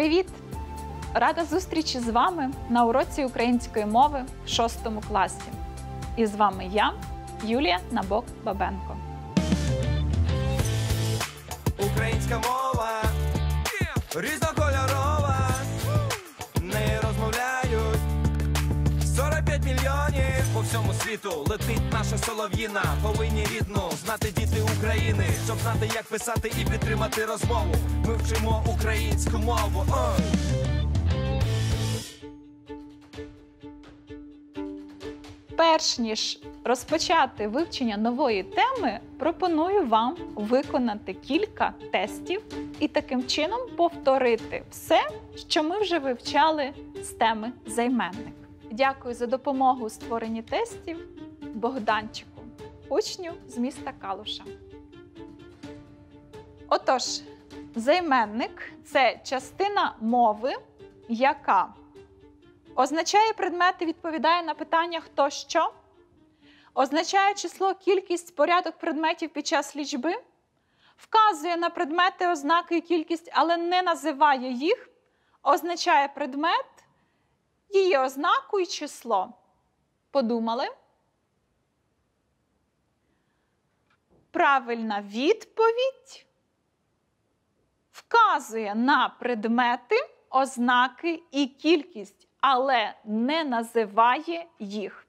Привіт! Рада зустрічі з вами на уроці української мови в шостому класі. І з вами я, Юлія Набок Бабенко. Українська мова! Різна світу летить наша солов'їна. Повинні рідну знати діти України, щоб знати, як писати і підтримати розмову. Ми вчимо українську мову. О! Перш ніж розпочати вивчення нової теми, пропоную вам виконати кілька тестів і таким чином повторити все, що ми вже вивчали з теми займенник. Дякую за допомогу у створенні тестів Богданчику, учню з міста Калуша. Отож, займенник це частина мови, яка означає предмет і відповідає на питання хто що, означає число, кількість порядок предметів під час лічби, вказує на предмети ознаки і кількість, але не називає їх, означає предмет її ознаку і число. Подумали? Правильна відповідь вказує на предмети, ознаки і кількість, але не називає їх.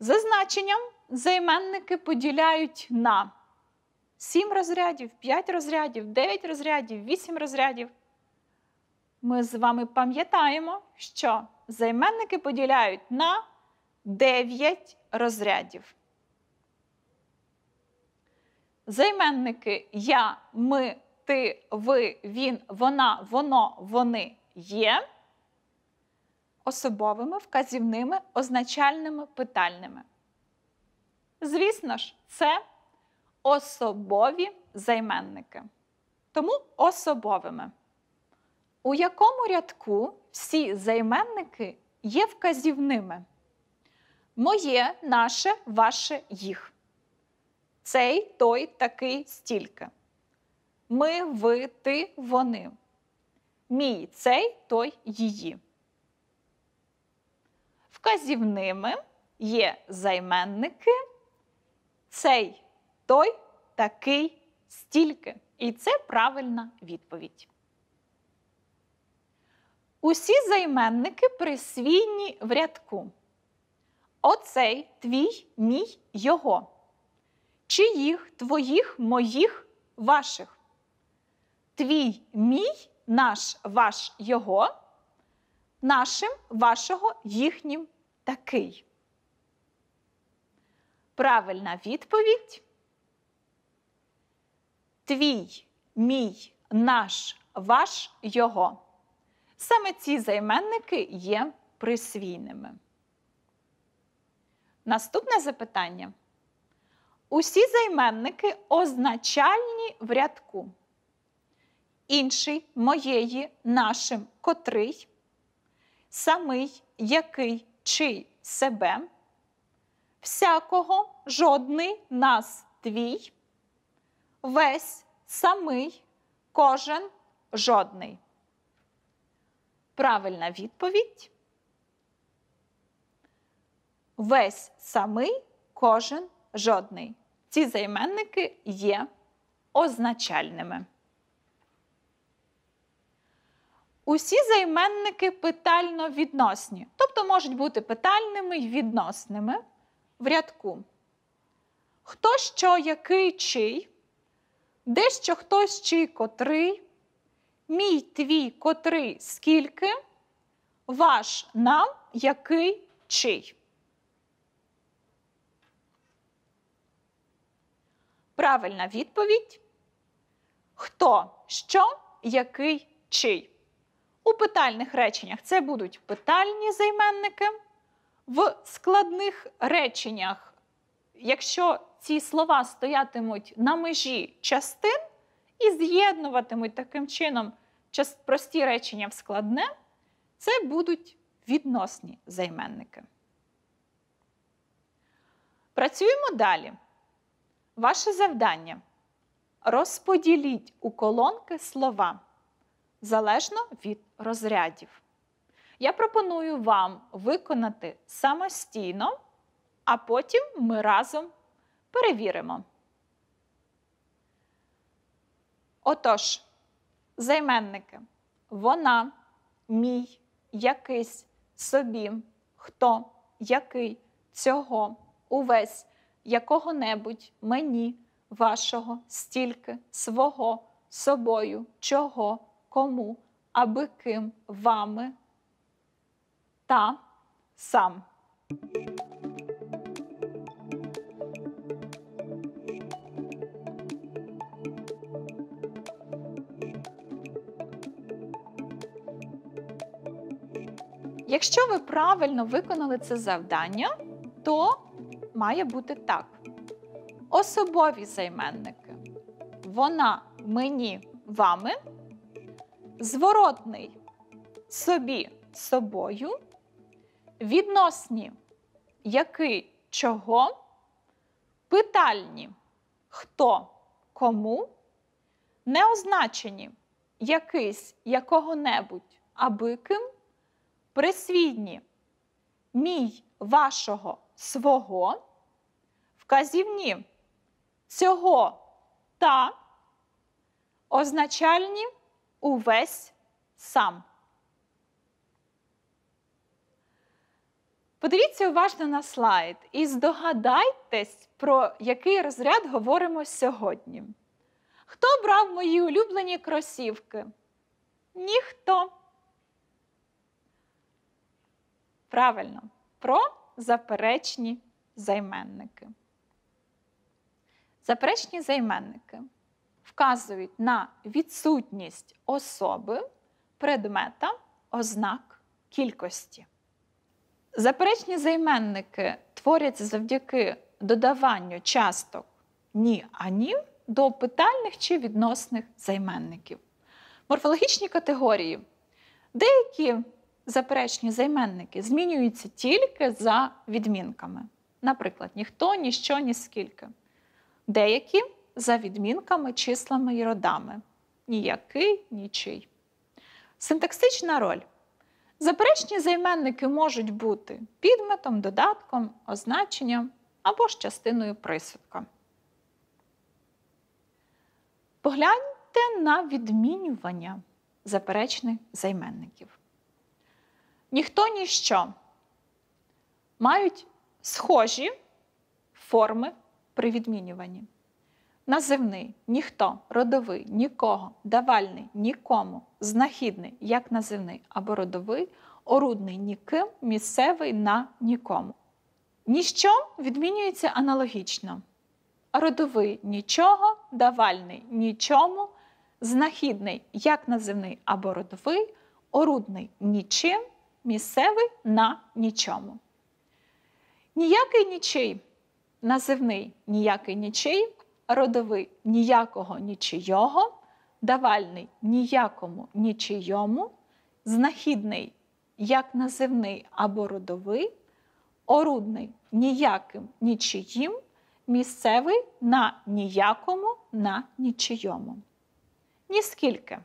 За значенням займенники поділяють на 7 розрядів, 5 розрядів, 9 розрядів, 8 розрядів. Ми з вами пам'ятаємо, що займенники поділяють на 9 розрядів. Займенники я, ми, ти, ви, він, вона, воно, вони є особовими вказівними означальними питальними. Звісно ж, це особові займенники. Тому особовими. У якому рядку всі займенники є вказівними? Моє, наше, ваше, їх. Цей, той, такий, стільки. Ми, ви, ти, вони. Мій цей, той, її. Вказівними є займенники. Цей, той, такий, стільки. І це правильна відповідь. Усі займенники присвійні в рядку. Оцей твій, мій, його. Чиїх, твоїх, моїх, ваших. Твій мій, наш, ваш його. Нашим вашого їхнім такий. Правильна відповідь. Твій, мій, наш, ваш його. Саме ці займенники є присвійними. Наступне запитання. Усі займенники означальні в рядку. Інший моєї, нашим, котрий, самий, який, чий себе, всякого, жодний нас твій, весь самий, кожен жодний. Правильна відповідь. Весь самий, кожен, жодний. Ці займенники є означальними. Усі займенники питально відносні, тобто можуть бути питальними й відносними в рядку. Хто що, який чий, дещо хтось чий котрий. Мій твій котрий скільки, ваш нам який чий. Правильна відповідь. Хто що, який чий. У питальних реченнях це будуть питальні займенники. В складних реченнях, якщо ці слова стоятимуть на межі частин, і з'єднуватимуть таким чином прості речення в складне, це будуть відносні займенники. Працюємо далі. Ваше завдання розподіліть у колонки слова залежно від розрядів. Я пропоную вам виконати самостійно, а потім ми разом перевіримо. Отож, займенники. Вона, мій, якийсь, собі, хто, який, цього, увесь, якого-небудь, мені, вашого, стільки, свого, собою, чого, кому, аби ким, вами та сам. Якщо ви правильно виконали це завдання, то має бути так. Особові займенники. Вона мені вами. Зворотний собі собою. Відносні який чого. Питальні хто кому. Неозначені якийсь якого-небудь аби ким присвідні мій вашого свого, вказівні цього та означальні увесь сам. Подивіться уважно на слайд і здогадайтесь, про який розряд говоримо сьогодні. Хто брав мої улюблені кросівки? Ніхто. Правильно, про заперечні займенники. Заперечні займенники вказують на відсутність особи, предмета, ознак кількості. Заперечні займенники творяться завдяки додаванню часток ні ані до питальних чи відносних займенників. Морфологічні категорії. Деякі заперечні займенники змінюються тільки за відмінками. Наприклад, ніхто, ніщо, ні скільки. Деякі за відмінками, числами і родами. Ніякий, нічий. Синтаксична роль. Заперечні займенники можуть бути підметом, додатком, означенням або ж частиною присудка. Погляньте на відмінювання заперечних займенників ніхто ніщо мають схожі форми при відмінюванні. Називний ніхто, родовий, нікого, давальний, нікому, знахідний як називний або родовий, орудний ніким, місцевий на нікому. Ніщо відмінюється аналогічно. Родовий нічого, давальний нічому, знахідний як називний або родовий, орудний нічим, місцевий на нічому. Ніякий нічий називний ніякий нічий, родовий ніякого нічийого, давальний ніякому нічийому, знахідний як називний або родовий, орудний ніяким нічиїм, місцевий на ніякому на нічийому. Ніскільки.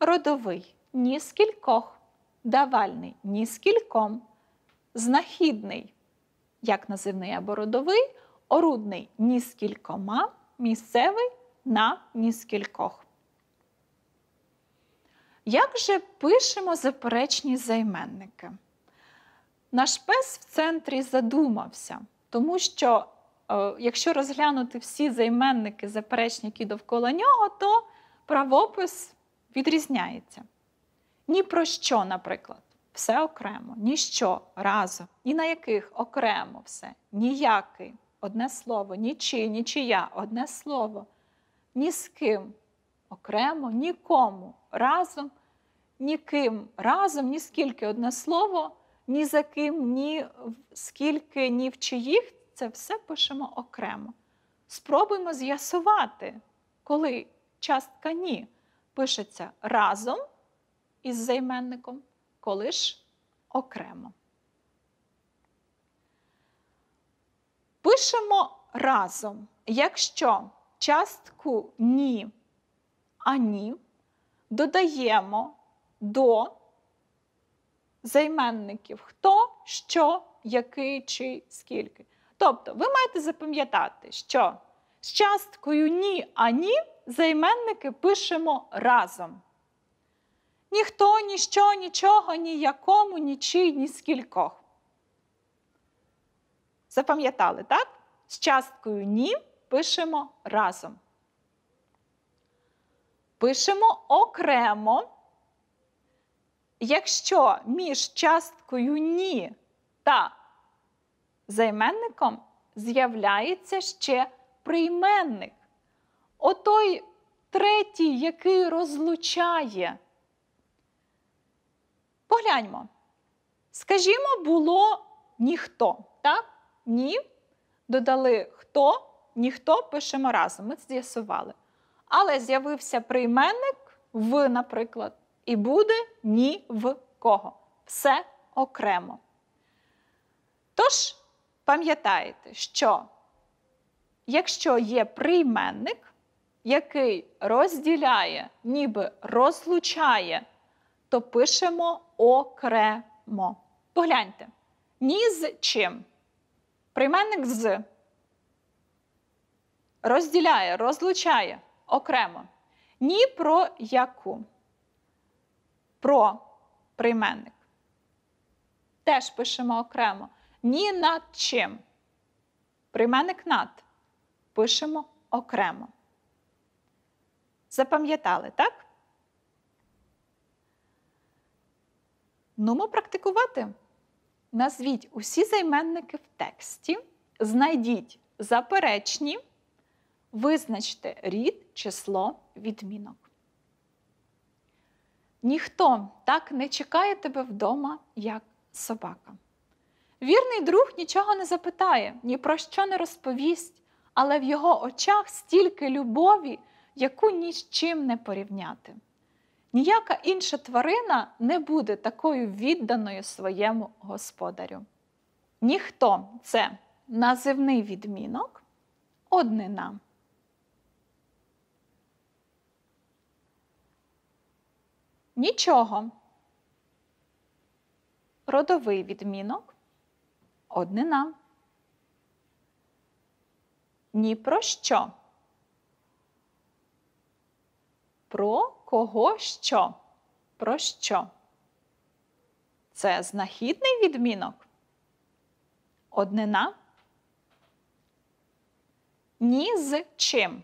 Родовий ні скількох давальний ні з кільком, знахідний, як називний або родовий, орудний ні з кількома, місцевий на ні з кількох. Як же пишемо заперечні займенники? Наш пес в центрі задумався, тому що, е, якщо розглянути всі займенники, заперечні, які довкола нього, то правопис відрізняється. Ні про що, наприклад, все окремо, ніщо разом, ні на яких окремо все, ніякий, одне слово, нічий, нічия, одне слово, ні з ким окремо, нікому разом, ніким разом, ні скільки одне слово, ні за ким, ні скільки, ні в чиїх, це все пишемо окремо. Спробуємо з'ясувати, коли частка ні пишеться разом із займенником, коли ж окремо. Пишемо разом, якщо частку ні ані додаємо до займенників хто, що, який, чи скільки. Тобто, ви маєте запам'ятати, що з часткою ні ані займенники пишемо разом. Ніхто, ніщо, нічого, ніякому, нічий, ні скількох. Запам'ятали, так? З часткою ні пишемо разом. Пишемо окремо. Якщо між часткою ні та займенником з'являється ще прийменник. Отой третій, який розлучає. Погляньмо. Скажімо, було ніхто. так? Ні. Додали хто, ніхто пишемо разом. Ми це з'ясували. Але з'явився прийменник в, наприклад, і буде ні в кого. Все окремо. Тож, пам'ятаєте, що якщо є прийменник, який розділяє, ніби розлучає, то пишемо окремо. Погляньте. Ні з чим. Прийменник з розділяє, розлучає окремо. Ні про яку. Про прийменник. Теж пишемо окремо. Ні над чим. Прийменник над. Пишемо окремо. Запам'ятали, так? Нумо практикувати. Назвіть усі займенники в тексті, знайдіть заперечні, визначте рід, число, відмінок. Ніхто так не чекає тебе вдома, як собака. Вірний друг нічого не запитає, ні про що не розповість, але в його очах стільки любові, яку ні з чим не порівняти. Ніяка інша тварина не буде такою відданою своєму господарю. Ніхто це називний відмінок, однина. Нічого. Родовий відмінок, однина. Ні про що. Про кого що, про що. Це знахідний відмінок? Однина? Ні з чим.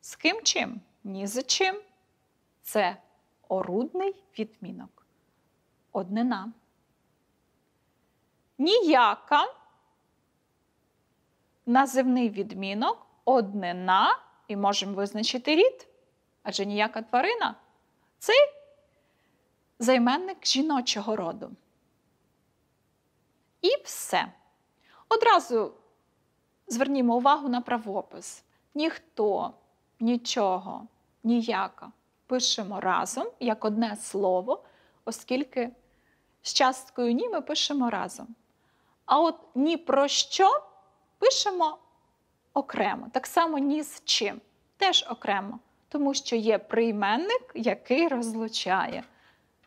З ким чим? Ні з чим. Це орудний відмінок. Однина. Ніяка. Називний відмінок однина і можемо визначити рід, адже ніяка тварина це займенник жіночого роду. І все. Одразу звернімо увагу на правопис. Ніхто, нічого, ніяка. Пишемо разом як одне слово, оскільки з часткою ні ми пишемо разом. А от ні про що пишемо окремо. Так само ні з чим теж окремо, тому що є прийменник, який розлучає.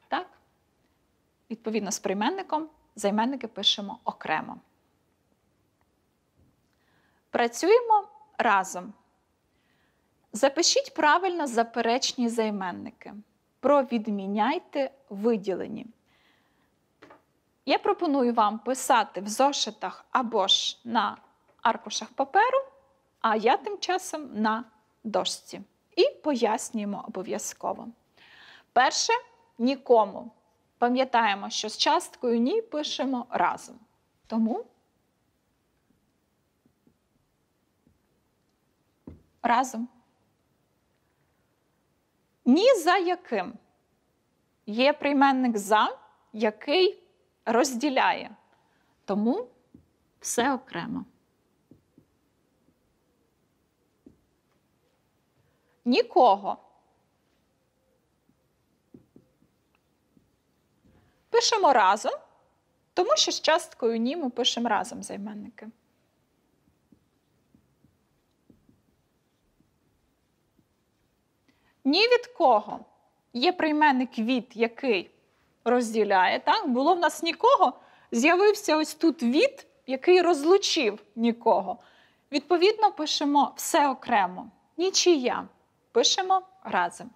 Так? Відповідно з прийменником займенники пишемо окремо. Працюємо разом. Запишіть правильно заперечні займенники. Провідміняйте виділені. Я пропоную вам писати в зошитах або ж на аркушах паперу а я тим часом на дошці. І пояснюємо обов'язково. Перше нікому. Пам'ятаємо, що з часткою ні пишемо разом. Тому разом. Ні за яким є прийменник за, який розділяє. Тому все окремо. Нікого. Пишемо разом, тому що з часткою ні ми пишемо разом займенники. Ні від кого є прийменник від який розділяє. Так? Було в нас нікого. З'явився ось тут від, який розлучив нікого. Відповідно, пишемо все окремо. Нічия. Пишемо разом.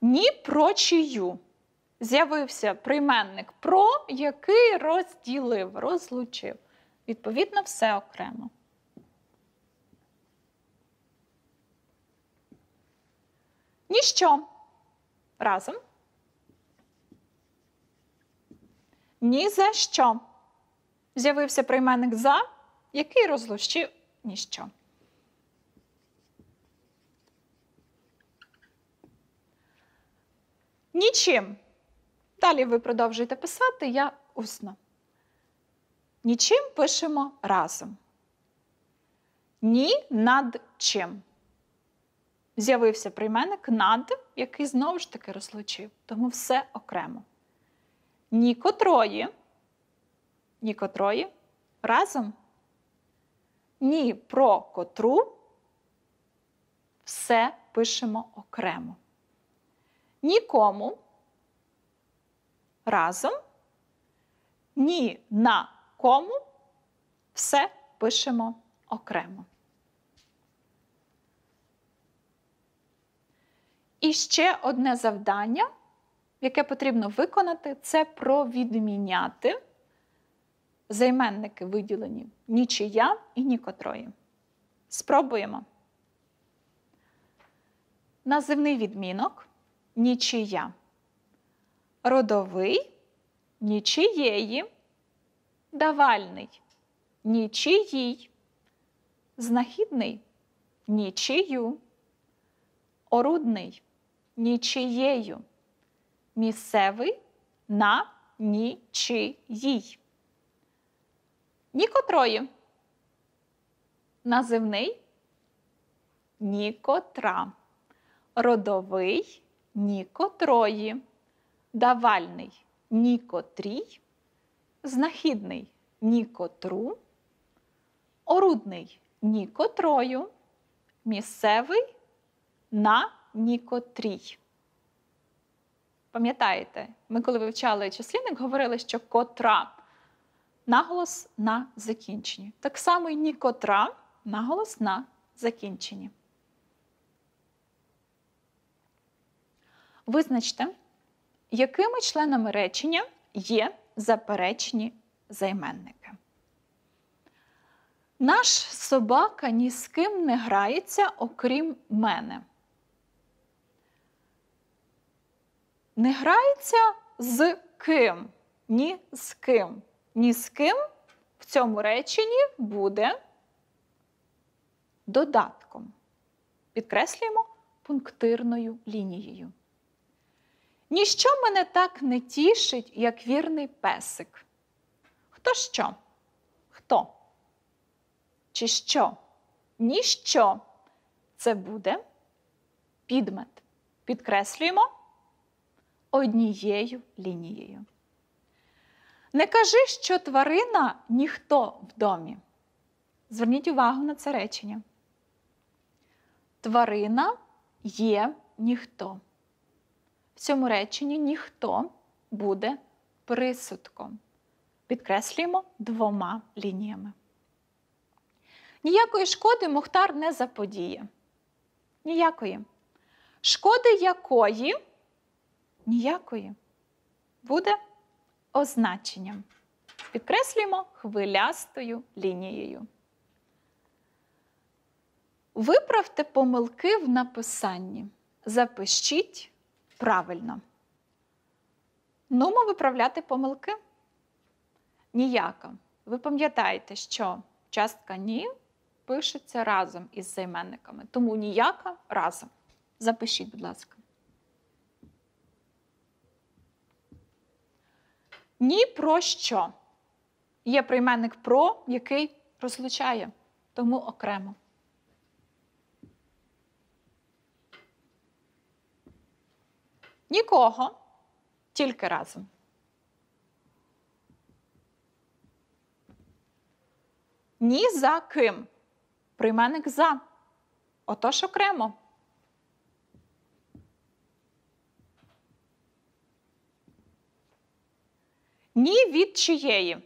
Ні про чию. З'явився прийменник про, який розділив, розлучив. Відповідно, все окремо. Ніщо разом. Ні за що. З'явився прийменник за, який розлучив ніщо. Нічим. Далі ви продовжуєте писати я усно. Нічим пишемо разом. Ні над чим. З'явився прийменник над, який знову ж таки розлучив, тому все окремо. Нікотрої. Нікотрої. разом ні про котру все пишемо окремо. Нікому разом, ні на кому все пишемо окремо. І ще одне завдання, яке потрібно виконати, це провідміняти займенники виділені нічия і нікотрої. Спробуємо. Називний відмінок нічия. Родовий нічиєї. Давальний нічиїй. Знахідний нічию. Орудний нічиєю. Місцевий на нічиїй. Нікотрої. Називний нікотра. Родовий нікотрої. Давальний нікотрій. Знахідний нікотру. Орудний нікотрою. Місцевий на нікотрій. Пам'ятаєте, ми, коли вивчали числівник, говорили, що котра наголос на закінченні. Так само і нікотра наголос на закінченні. Визначте, якими членами речення є заперечні займенники. Наш собака ні з ким не грається, окрім мене. Не грається з ким, ні з ким ні з ким в цьому реченні буде додатком. Підкреслюємо пунктирною лінією. Ніщо мене так не тішить, як вірний песик. Хто що? Хто? Чи що? Ніщо це буде підмет. Підкреслюємо однією лінією. Не кажи, що тварина ніхто в домі. Зверніть увагу на це речення. Тварина є ніхто. В цьому реченні ніхто буде присудком. Підкреслюємо двома лініями. Ніякої шкоди Мухтар не заподіє. Ніякої. Шкоди якої? Ніякої. Буде означенням. Підкреслюємо хвилястою лінією. Виправте помилки в написанні. Запишіть правильно. Нумо виправляти помилки? Ніяко. Ви пам'ятаєте, що частка ні пишеться разом із займенниками, тому ніяка разом. Запишіть, будь ласка. Ні про що. Є прийменник про, який розлучає, тому окремо. Нікого тільки разом. Ні за ким. Прийменник за. Отож окремо. Ні від чиєї.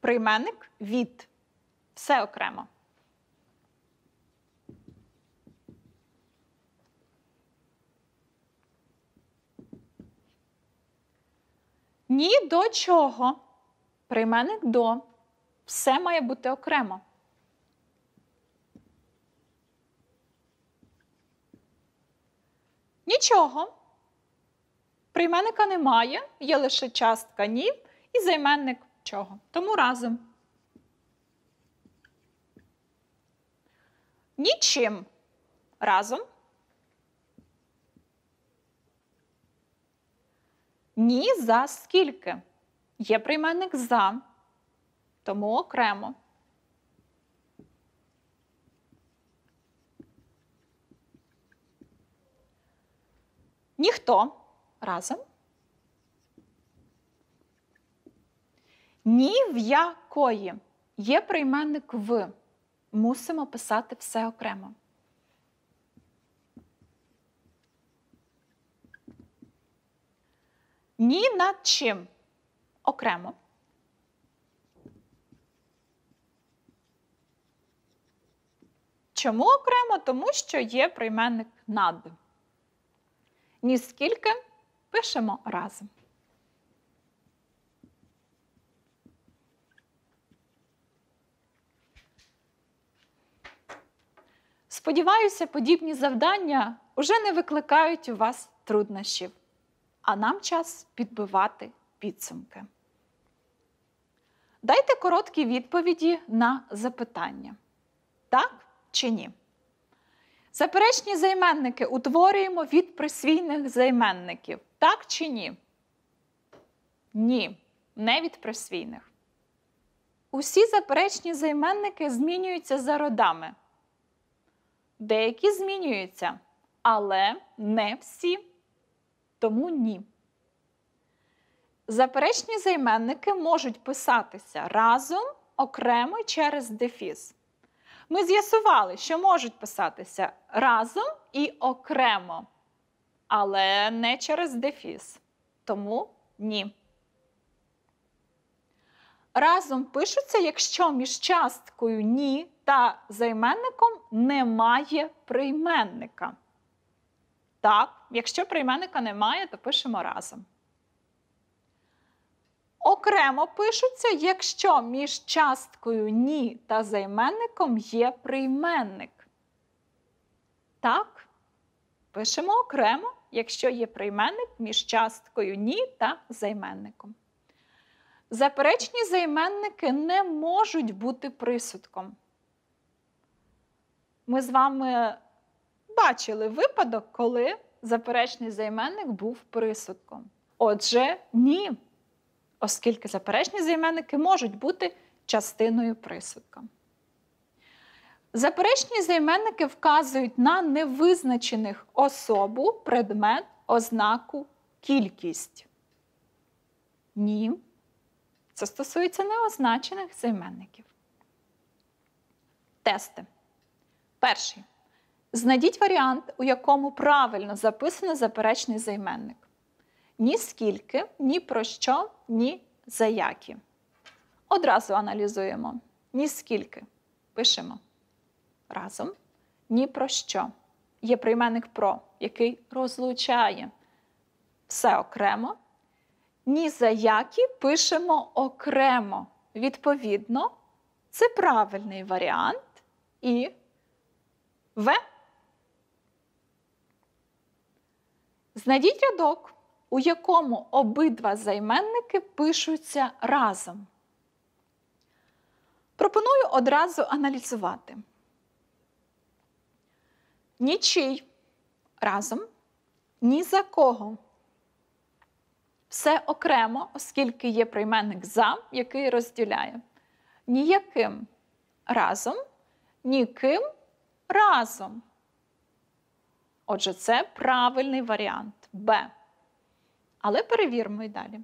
Прийменник від. Все окремо. Ні до чого. Прийменник до. Все має бути окремо. Нічого. Прийменника немає, є лише частка ні і займенник чого. Тому разом. Нічим разом. Ні за скільки. Є прийменник за, тому окремо. Ніхто разом. Ні в якої є прийменник в. Мусимо писати все окремо. Ні над чим окремо. Чому окремо? Тому що є прийменник над. Ні скільки пишемо разом. Сподіваюся, подібні завдання уже не викликають у вас труднощів, а нам час підбивати підсумки. Дайте короткі відповіді на запитання. Так чи ні? Заперечні займенники утворюємо від присвійних займенників. Так чи ні? Ні. Не від присвійних. Усі заперечні займенники змінюються за родами. Деякі змінюються, але не всі. Тому ні. Заперечні займенники можуть писатися разом, окремо через дефіс. Ми з'ясували, що можуть писатися разом і окремо, але не через дефіс. Тому ні разом пишуться, якщо між часткою ні та займенником немає прийменника. Так, якщо прийменника немає, то пишемо разом. Окремо пишуться, якщо між часткою ні та займенником є прийменник. Так, пишемо окремо, якщо є прийменник між часткою ні та займенником. Заперечні займенники не можуть бути присудком. Ми з вами бачили випадок, коли заперечний займенник був присудком. Отже, ні. Оскільки заперечні займенники можуть бути частиною присудка. Заперечні займенники вказують на невизначених особу, предмет, ознаку, кількість. Ні. Це стосується неозначених займенників. Тести. Перший. Знайдіть варіант, у якому правильно записано заперечний займенник. Ні скільки, ні про що, ні за які. Одразу аналізуємо. Ні скільки. Пишемо. Разом. Ні про що. Є прийменник про, який розлучає все окремо ні за які пишемо окремо. Відповідно, це правильний варіант і В. Знайдіть рядок, у якому обидва займенники пишуться разом. Пропоную одразу аналізувати. Нічий разом. Ні за кого все окремо, оскільки є прийменник за, який розділяє. Ніяким разом, ніким разом. Отже, це правильний варіант Б. Але перевіримо й далі.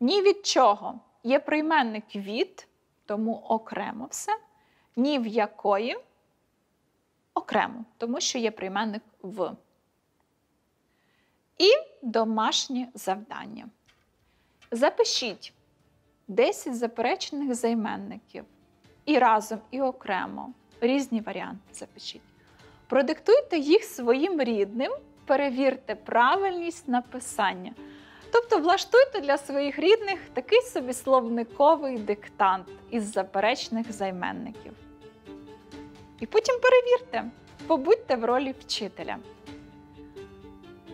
Ні від чого є прийменник від, тому окремо все, ні в якої окремо, тому що є прийменник в. І домашнє завдання. Запишіть 10 заперечених займенників. І разом, і окремо. Різні варіанти запишіть. Продиктуйте їх своїм рідним, перевірте правильність написання. Тобто влаштуйте для своїх рідних такий собі словниковий диктант із заперечних займенників. І потім перевірте, побудьте в ролі вчителя.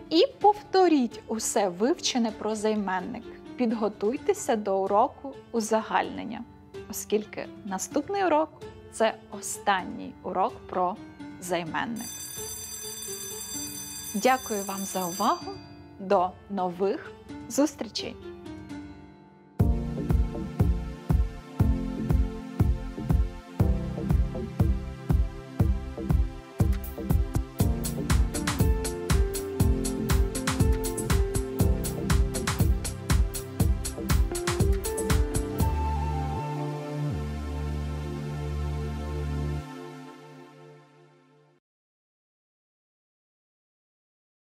І повторіть усе вивчене про займенник підготуйтеся до уроку узагальнення, оскільки наступний урок це останній урок про займенник. Дякую вам за увагу! До нових зустрічей!